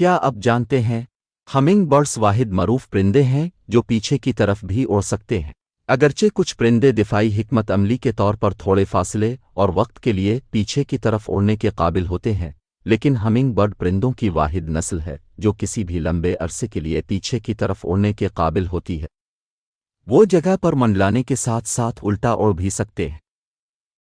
क्या आप जानते हैं हमिंग बर्ड्स वाहिद मरूफ परिंदे हैं जो पीछे की तरफ भी उड़ सकते हैं अगरचे कुछ परिंदे दिफाई हिकमत अमली के तौर पर थोड़े फासले और वक्त के लिए पीछे की तरफ उड़ने के काबिल होते हैं लेकिन हमिंग बर्ड परिंदों की वाहिद नस्ल है जो किसी भी लंबे अरसे के लिए पीछे की तरफ उड़ने के काबिल होती है वो जगह पर मंडलाने के साथ साथ उल्टा उड़ भी सकते हैं